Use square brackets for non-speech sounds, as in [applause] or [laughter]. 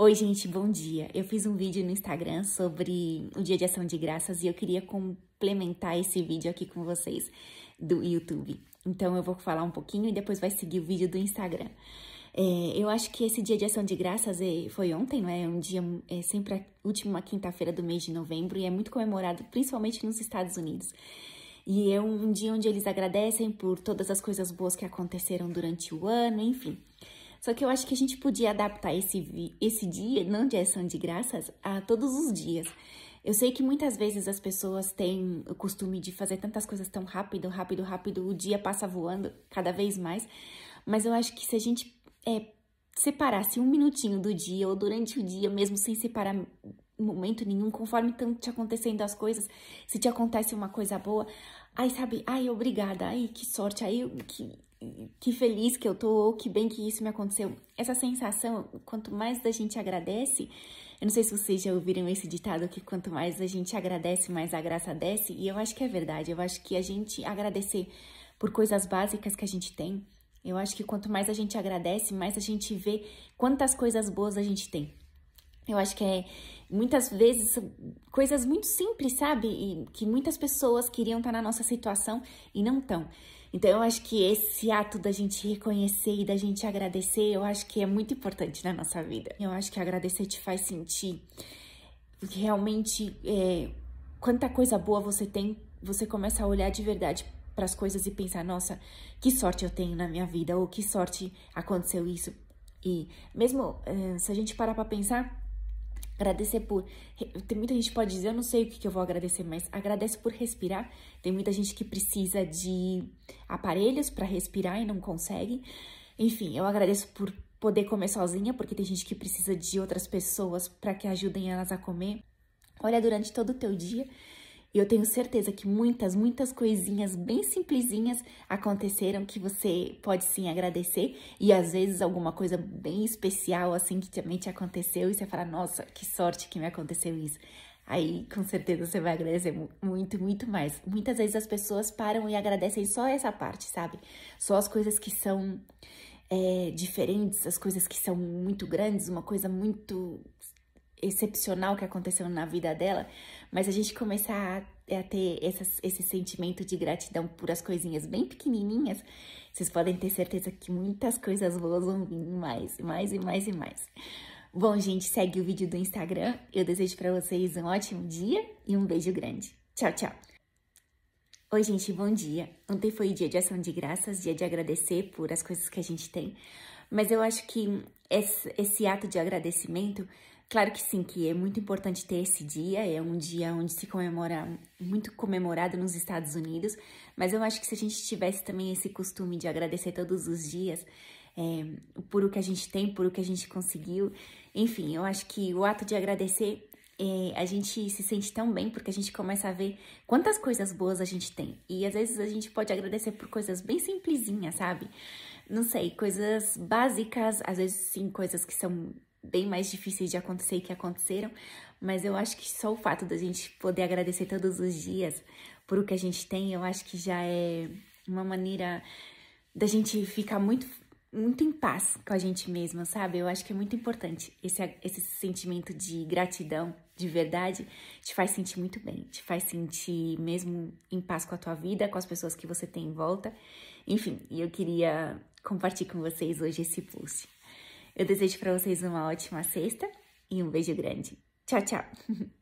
Oi, gente, bom dia. Eu fiz um vídeo no Instagram sobre o Dia de Ação de Graças e eu queria complementar esse vídeo aqui com vocês do YouTube. Então eu vou falar um pouquinho e depois vai seguir o vídeo do Instagram. É, eu acho que esse Dia de Ação de Graças é, foi ontem, não é? É um dia, é sempre a última quinta-feira do mês de novembro e é muito comemorado, principalmente nos Estados Unidos. E é um dia onde eles agradecem por todas as coisas boas que aconteceram durante o ano, enfim. Só que eu acho que a gente podia adaptar esse, esse dia, não de ação de graças, a todos os dias. Eu sei que muitas vezes as pessoas têm o costume de fazer tantas coisas tão rápido, rápido, rápido, o dia passa voando cada vez mais, mas eu acho que se a gente é, separasse um minutinho do dia ou durante o dia, mesmo sem separar momento nenhum, conforme estão te acontecendo as coisas, se te acontece uma coisa boa, aí sabe, ai, obrigada, ai, que sorte, aí que que feliz que eu tô, ou que bem que isso me aconteceu. Essa sensação, quanto mais a gente agradece, eu não sei se vocês já ouviram esse ditado que quanto mais a gente agradece, mais a graça desce, e eu acho que é verdade. Eu acho que a gente agradecer por coisas básicas que a gente tem, eu acho que quanto mais a gente agradece, mais a gente vê quantas coisas boas a gente tem. Eu acho que é muitas vezes coisas muito simples, sabe? E que muitas pessoas queriam estar tá na nossa situação e não estão. Então, eu acho que esse ato da gente reconhecer e da gente agradecer, eu acho que é muito importante na nossa vida. Eu acho que agradecer te faz sentir realmente é, quanta coisa boa você tem, você começa a olhar de verdade para as coisas e pensar, nossa, que sorte eu tenho na minha vida, ou que sorte aconteceu isso. E mesmo eh, se a gente parar para pensar, Agradecer por. Tem muita gente que pode dizer, eu não sei o que, que eu vou agradecer, mas agradece por respirar. Tem muita gente que precisa de aparelhos para respirar e não consegue. Enfim, eu agradeço por poder comer sozinha, porque tem gente que precisa de outras pessoas para que ajudem elas a comer. Olha durante todo o teu dia e eu tenho certeza que muitas, muitas coisinhas bem simplesinhas aconteceram que você pode sim agradecer. E às vezes alguma coisa bem especial assim que também te aconteceu e você fala, nossa, que sorte que me aconteceu isso. Aí, com certeza, você vai agradecer muito, muito mais. Muitas vezes as pessoas param e agradecem só essa parte, sabe? Só as coisas que são é, diferentes, as coisas que são muito grandes, uma coisa muito excepcional que aconteceu na vida dela, mas a gente começar a, a ter essas, esse sentimento de gratidão por as coisinhas bem pequenininhas, vocês podem ter certeza que muitas coisas boas vão vir mais, mais e mais e mais. Bom, gente, segue o vídeo do Instagram. Eu desejo para vocês um ótimo dia e um beijo grande. Tchau, tchau. Oi, gente, bom dia. Ontem foi dia de ação de graças, dia de agradecer por as coisas que a gente tem. Mas eu acho que esse, esse ato de agradecimento Claro que sim, que é muito importante ter esse dia, é um dia onde se comemora, muito comemorado nos Estados Unidos, mas eu acho que se a gente tivesse também esse costume de agradecer todos os dias é, por o que a gente tem, por o que a gente conseguiu, enfim, eu acho que o ato de agradecer é, a gente se sente tão bem porque a gente começa a ver quantas coisas boas a gente tem. E às vezes a gente pode agradecer por coisas bem simplesinhas, sabe? Não sei, coisas básicas, às vezes sim, coisas que são bem mais difíceis de acontecer que aconteceram, mas eu acho que só o fato da gente poder agradecer todos os dias por o que a gente tem, eu acho que já é uma maneira da gente ficar muito muito em paz com a gente mesma, sabe? Eu acho que é muito importante esse esse sentimento de gratidão, de verdade, te faz sentir muito bem, te faz sentir mesmo em paz com a tua vida, com as pessoas que você tem em volta. Enfim, eu queria compartilhar com vocês hoje esse post. Eu desejo para vocês uma ótima sexta e um beijo grande. Tchau, tchau! [laughs]